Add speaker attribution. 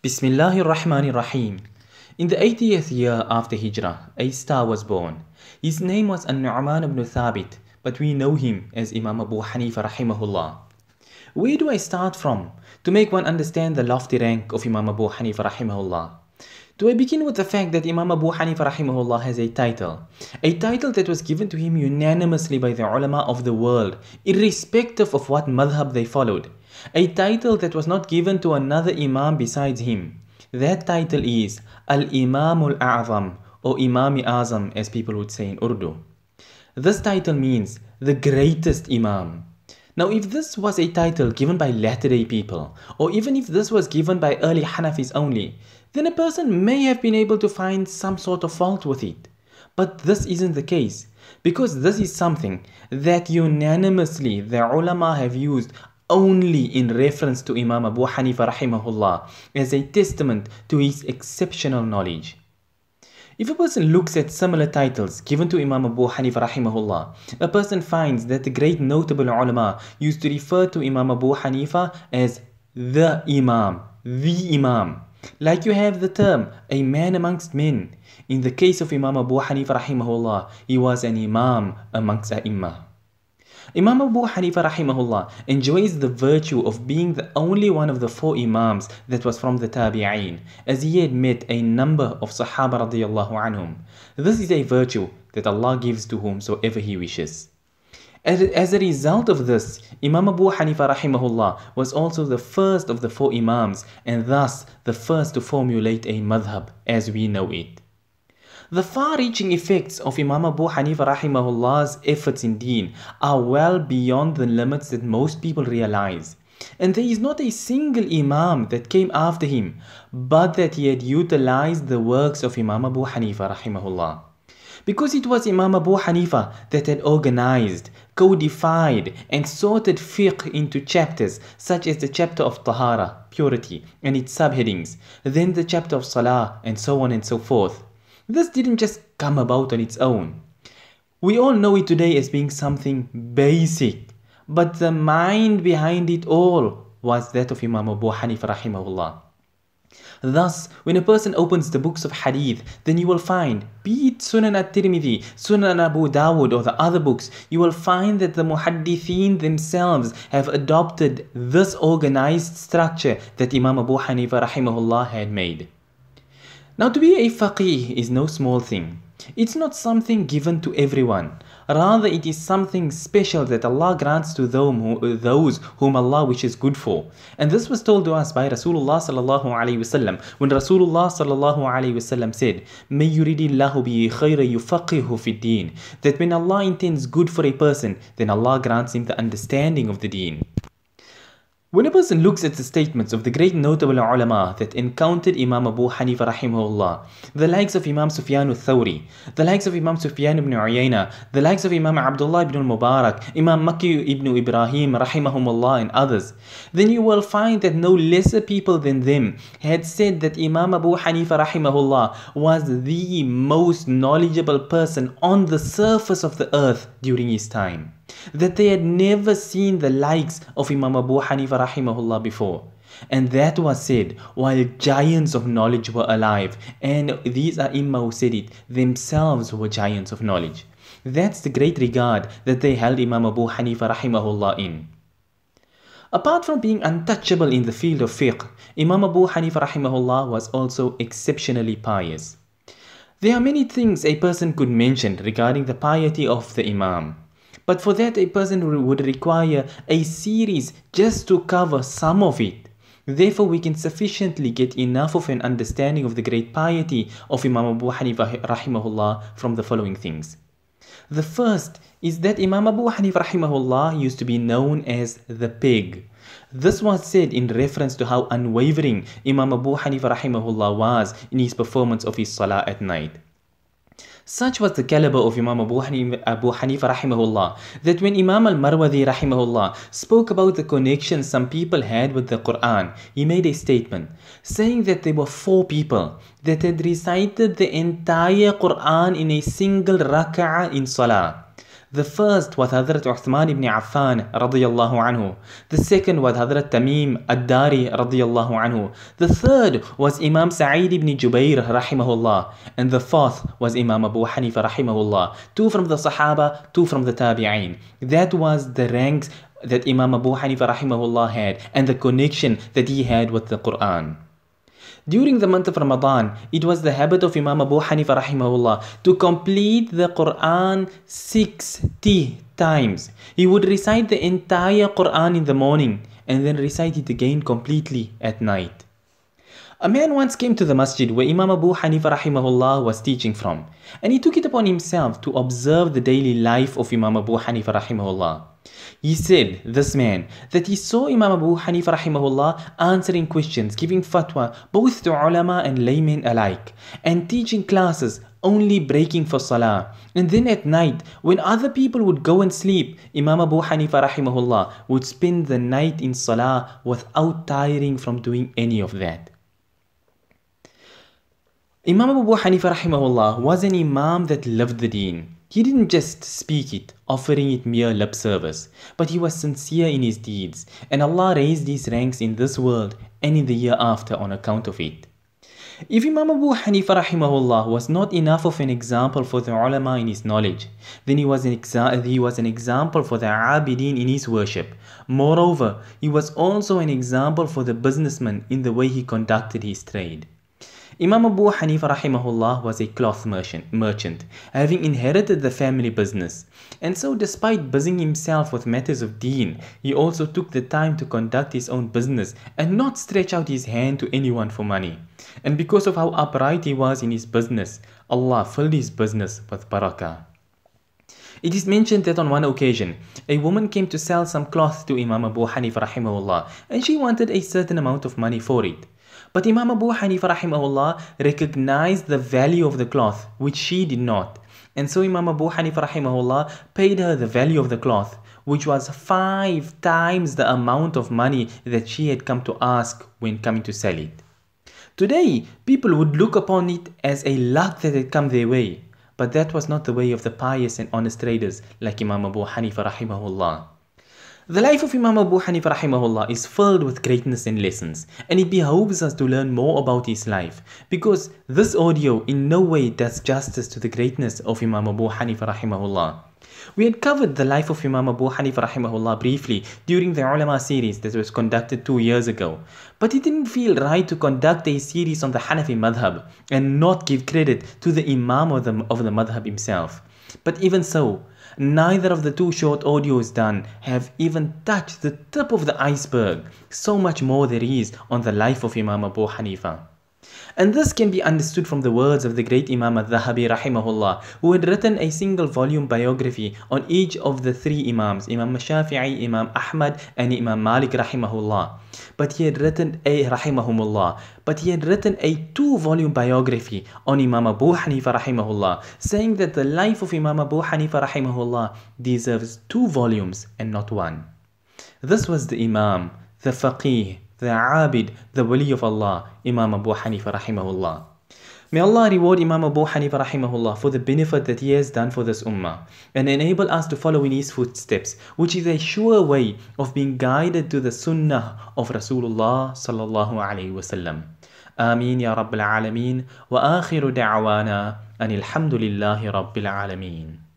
Speaker 1: Bismillahir Rahmanir Rahim. In the 80th year after Hijrah, a star was born. His name was An-Nu'man ibn Thabit, but we know him as Imam Abu Hanifa rahimahullah. Where do I start from to make one understand the lofty rank of Imam Abu Hanifa rahimahullah? Do I begin with the fact that Imam Abu Hanifa rahimahullah has a title? A title that was given to him unanimously by the ulama of the world, irrespective of what madhab they followed a title that was not given to another Imam besides him. That title is Al Imam al A'zam or Imami Azam as people would say in Urdu. This title means the greatest Imam. Now, if this was a title given by latter day people, or even if this was given by early Hanafis only, then a person may have been able to find some sort of fault with it. But this isn't the case, because this is something that unanimously the ulama have used only in reference to Imam Abu Hanifa rahimahullah as a testament to his exceptional knowledge. If a person looks at similar titles given to Imam Abu Hanifa rahimahullah, a person finds that the great notable ulama used to refer to Imam Abu Hanifa as the Imam, the Imam. Like you have the term a man amongst men. In the case of Imam Abu Hanifa rahimahullah, he was an Imam amongst the am Imam Abu Hanifa rahimahullah enjoys the virtue of being the only one of the four Imams that was from the Tabi'een, as he had met a number of Sahaba radiallahu anhum. This is a virtue that Allah gives to whomsoever He wishes. As a result of this, Imam Abu Hanifa rahimahullah was also the first of the four Imams and thus the first to formulate a madhab as we know it. The far-reaching effects of Imam Abu Hanifa rahimahullah's efforts in deen are well beyond the limits that most people realize. And there is not a single Imam that came after him, but that he had utilized the works of Imam Abu Hanifa rahimahullah. Because it was Imam Abu Hanifa that had organized, codified, and sorted fiqh into chapters such as the chapter of Tahara, purity, and its subheadings, then the chapter of Salah, and so on and so forth. This didn't just come about on its own. We all know it today as being something basic, but the mind behind it all was that of Imam Abu Hanifah rahimahullah. Thus, when a person opens the books of Hadith, then you will find, be it Sunan at-Tirmidhi, Sunan Abu Dawud or the other books, you will find that the Muhaddithin themselves have adopted this organized structure that Imam Abu Hanifa rahimahullah had made. Now, to be a faqih is no small thing. It's not something given to everyone. Rather, it is something special that Allah grants to uh, those whom Allah wishes good for. And this was told to us by Rasulullah sallallahu alaihi wasallam when Rasulullah sallallahu alaihi wasallam said, "May yuridillahu bi khayra yufaqihu fi din That when Allah intends good for a person, then Allah grants him the understanding of the deen. When a person looks at the statements of the great notable ulama that encountered Imam Abu Hanifa rahimahullah, the likes of Imam Sufyan al-Thawri, the likes of Imam Sufyan ibn Uyayna, the likes of Imam Abdullah ibn al-Mubarak, Imam Makki ibn Ibrahim rahimahumullah and others, then you will find that no lesser people than them had said that Imam Abu Hanifa rahimahullah was the most knowledgeable person on the surface of the earth during his time that they had never seen the likes of Imam Abu Hanifa rahimahullah before. And that was said while giants of knowledge were alive, and these are Imma who said it, themselves were giants of knowledge. That's the great regard that they held Imam Abu Hanifa rahimahullah in. Apart from being untouchable in the field of fiqh, Imam Abu Hanifa rahimahullah was also exceptionally pious. There are many things a person could mention regarding the piety of the Imam. But for that, a person would require a series just to cover some of it. Therefore, we can sufficiently get enough of an understanding of the great piety of Imam Abu Hanifa rahimahullah from the following things. The first is that Imam Abu Hanifa rahimahullah used to be known as the pig. This was said in reference to how unwavering Imam Abu Hanifa rahimahullah was in his performance of his salah at night. Such was the caliber of Imam Abu Hanifa rahimahullah that when Imam al marwadi rahimahullah spoke about the connection some people had with the Quran, he made a statement saying that there were four people that had recited the entire Quran in a single rak'ah in salah. The first was Hazrat Uthman ibn Affan radiallahu anhu. The second was Hazrat Tamim ad-Dari radiallahu anhu. The third was Imam Sa'id ibn Jubair rahimahullah. And the fourth was Imam Abu Hanifa rahimahullah. Two from the Sahaba, two from the Tabi'in. That was the ranks that Imam Abu Hanifa rahimahullah had and the connection that he had with the Quran. During the month of Ramadan, it was the habit of Imam Abu Hanifa rahimahullah to complete the Quran 60 times. He would recite the entire Quran in the morning and then recite it again completely at night. A man once came to the masjid where Imam Abu Hanifa rahimahullah was teaching from, and he took it upon himself to observe the daily life of Imam Abu Hanifa rahimahullah. He said, this man, that he saw Imam Abu Hanifa rahimahullah answering questions, giving fatwa both to ulama and laymen alike, and teaching classes only breaking for salah. And then at night, when other people would go and sleep, Imam Abu Hanifa rahimahullah would spend the night in salah without tiring from doing any of that. Imam Abu Hanifa rahimahullah was an Imam that loved the deen. He didn't just speak it, offering it mere lip service, but he was sincere in his deeds, and Allah raised his ranks in this world and in the year after on account of it. If Imam Abu Hanifa rahimahullah was not enough of an example for the ulama in his knowledge, then he was an, exa- he was an example for the abidin in his worship. Moreover, he was also an example for the businessman in the way he conducted his trade. Imam Abu Hanifa rahimahullah was a cloth merchant, merchant, having inherited the family business. And so despite busying himself with matters of deen, he also took the time to conduct his own business and not stretch out his hand to anyone for money. And because of how upright he was in his business, Allah filled his business with barakah. It is mentioned that on one occasion, a woman came to sell some cloth to Imam Abu Hanif rahimahullah and she wanted a certain amount of money for it. But Imam Abu Hanifa rahimahullah recognized the value of the cloth, which she did not. And so Imam Abu Hanifa rahimahullah paid her the value of the cloth, which was five times the amount of money that she had come to ask when coming to sell it. Today, people would look upon it as a luck that had come their way, but that was not the way of the pious and honest traders like Imam Abu Hanifa rahimahullah. The life of Imam Abu Hanifah, rahimahullah is filled with greatness and lessons, and it behooves us to learn more about his life, because this audio in no way does justice to the greatness of Imam Abu Hanifah, rahimahullah. We had covered the life of Imam Abu Hanifah, rahimahullah briefly during the ulama series that was conducted two years ago, but it didn't feel right to conduct a series on the Hanafi madhab and not give credit to the Imam of the, of the madhab himself. But even so, neither of the two short audios done have even touched the tip of the iceberg. So much more there is on the life of Imam Abu Hanifa. And this can be understood from the words of the great Imam al-Dhahabi rahimahullah, who had written a single volume biography on each of the three Imams, Imam Shafi'i, Imam Ahmad and Imam Malik rahimahullah. But he had written a rahimahumullah, but he had written a two-volume biography on Imam Abu Hanifa rahimahullah, saying that the life of Imam Abu Hanifa rahimahullah deserves two volumes and not one. This was the Imam, the Faqih, the Abid, the Wali of Allah, Imam Abu Hanifa rahimahullah. May Allah reward Imam Abu Hanifa rahimahullah for the benefit that he has done for this ummah and enable us to follow in his footsteps, which is a sure way of being guided to the sunnah of Rasulullah sallallahu alayhi wasallam. Amin, Ya رب Alameen, وآخر دعوانا أن الحمد لله رب العالمين